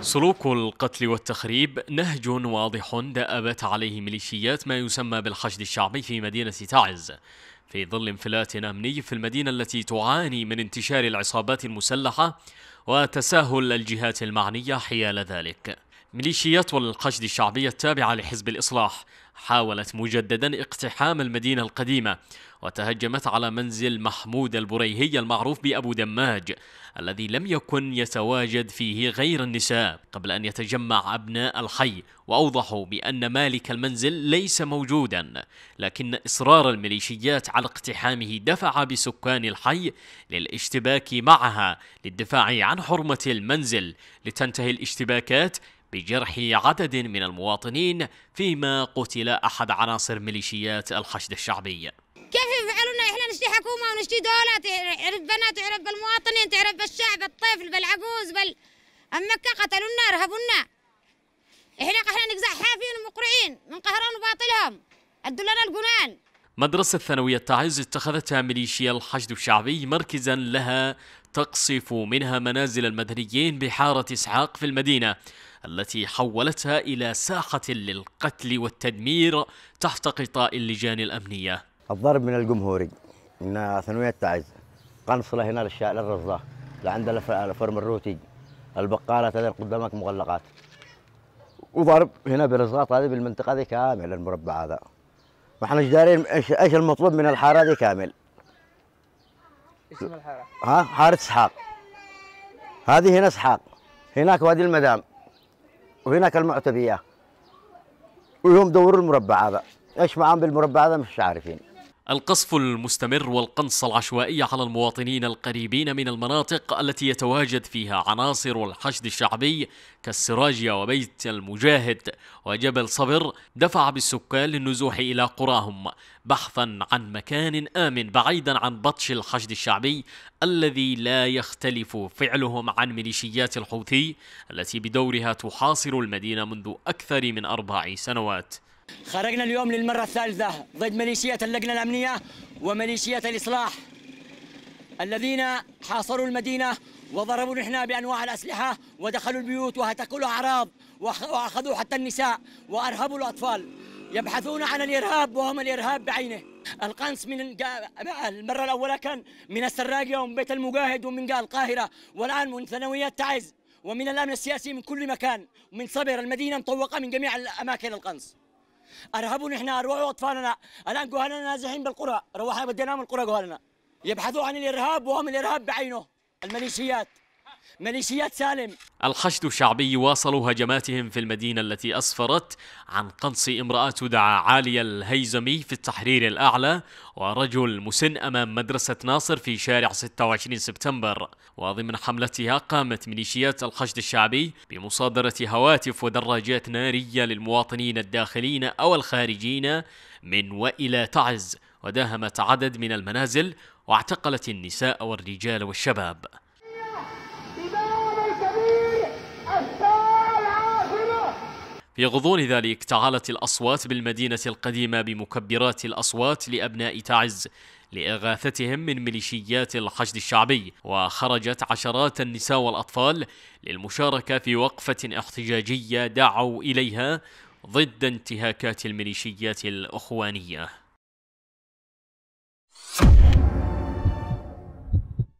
سلوك القتل والتخريب نهج واضح دأبت عليه ميليشيات ما يسمى بالحشد الشعبي في مدينة تعز في ظل انفلات أمني في المدينة التي تعاني من انتشار العصابات المسلحة وتساهل الجهات المعنية حيال ذلك ميليشيات الحشد الشعبية التابعة لحزب الإصلاح حاولت مجددا اقتحام المدينة القديمة وتهجمت على منزل محمود البريهي المعروف بأبو دماج الذي لم يكن يتواجد فيه غير النساء قبل أن يتجمع أبناء الحي وأوضحوا بأن مالك المنزل ليس موجودا لكن إصرار الميليشيات على اقتحامه دفع بسكان الحي للاشتباك معها للدفاع عن حرمة المنزل لتنتهي الاشتباكات بجرح عدد من المواطنين فيما قتل أحد عناصر ميليشيات الحشد الشعبي كيف يفعلونا احنا نشتي حكومه ونشتي دوله تعرف بنا تعرف بالمواطنين تعرف بالشعب الطفل بالعجوز بال اما قتلونا رهبونا احنا احنا نقزع حافين ومقرعين من قهران وباطلهم ادوا لنا الجنان مدرسة ثانوية تعز اتخذتها ميليشيا الحشد الشعبي مركزا لها تقصف منها منازل المدنيين بحارة إسحاق في المدينة التي حولتها إلى ساحة للقتل والتدمير تحت غطاء اللجان الأمنية الضرب من الجمهوري من ثانويه تعز قنصله هنا للرزاق لعند الفرم الروتي البقاله هذه قدامك مغلقات وضرب هنا بالرزاط هذه بالمنطقه هذه كامل المربع هذا ما احنا ايش دارين ايش ايش المطلوب من الحاره هذه كامل اسم الحاره ها حاره اسحاق هذه هنا اسحاق هناك وادي المدام وهناك المعتبيه ويوم دوروا المربع هذا ايش معاهم بالمربع هذا مش عارفين القصف المستمر والقنص العشوائي على المواطنين القريبين من المناطق التي يتواجد فيها عناصر الحشد الشعبي كالسراجية وبيت المجاهد وجبل صبر دفع بالسكان للنزوح إلى قراهم بحثا عن مكان آمن بعيدا عن بطش الحشد الشعبي الذي لا يختلف فعلهم عن ميليشيات الحوثي التي بدورها تحاصر المدينة منذ أكثر من أربع سنوات خرجنا اليوم للمرة الثالثة ضد ميليشيات اللجنة الأمنية وميليشيات الإصلاح الذين حاصروا المدينة وضربوا نحن بأنواع الأسلحة ودخلوا البيوت وهتكوا الأعراض وأخذوا حتى النساء وأرهبوا الأطفال يبحثون عن الإرهاب وهم الإرهاب بعينه القنص من المرة الأولى كان من السراج ومن بيت المجاهد ومن القاهرة والآن من ثانويات تعز ومن الأمن السياسي من كل مكان ومن صبر المدينة مطوقة من جميع الأماكن القنص ارهبوا نحن ارواح اطفالنا الان جهالنا نازحين بالقرى روحنا بديناهم القرى جهالنا يبحثوا عن الارهاب وهم الارهاب بعينه الميليشيات ميليشيات سالم الحشد الشعبي واصلوا هجماتهم في المدينة التي أسفرت عن قنص امرأة تدعى عالية الهيزمي في التحرير الأعلى ورجل مسن أمام مدرسة ناصر في شارع 26 سبتمبر وضمن حملتها قامت ميليشيات الحشد الشعبي بمصادرة هواتف ودراجات نارية للمواطنين الداخلين أو الخارجين من وإلى تعز وداهمت عدد من المنازل واعتقلت النساء والرجال والشباب في غضون ذلك تعالت الأصوات بالمدينة القديمة بمكبرات الأصوات لأبناء تعز لإغاثتهم من ميليشيات الحشد الشعبي وخرجت عشرات النساء والأطفال للمشاركة في وقفة احتجاجية دعوا إليها ضد انتهاكات الميليشيات الأخوانية